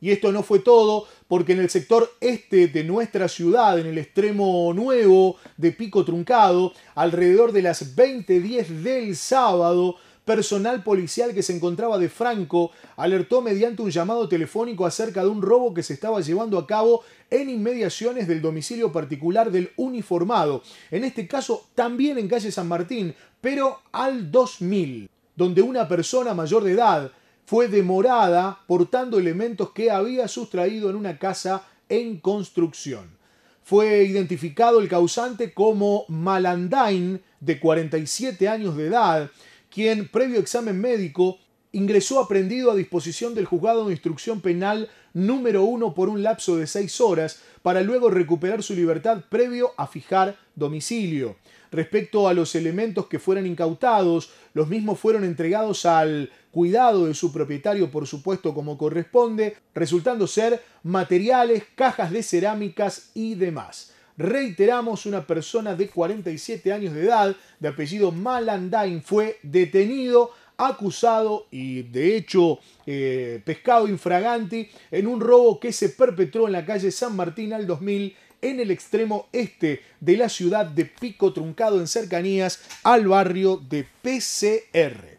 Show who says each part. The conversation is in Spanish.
Speaker 1: Y esto no fue todo, porque en el sector este de nuestra ciudad, en el extremo nuevo de Pico Truncado, alrededor de las 20.10 del sábado, personal policial que se encontraba de Franco alertó mediante un llamado telefónico acerca de un robo que se estaba llevando a cabo en inmediaciones del domicilio particular del uniformado, en este caso también en calle San Martín, pero al 2000, donde una persona mayor de edad, fue demorada portando elementos que había sustraído en una casa en construcción. Fue identificado el causante como Malandain, de 47 años de edad, quien, previo examen médico, ingresó aprendido a disposición del juzgado de instrucción penal número 1 por un lapso de 6 horas para luego recuperar su libertad previo a fijar domicilio. Respecto a los elementos que fueran incautados, los mismos fueron entregados al cuidado de su propietario, por supuesto, como corresponde, resultando ser materiales, cajas de cerámicas y demás. Reiteramos, una persona de 47 años de edad, de apellido Malandain, fue detenido acusado y de hecho eh, pescado infraganti en un robo que se perpetró en la calle San Martín al 2000 en el extremo este de la ciudad de Pico Truncado en cercanías al barrio de PCR.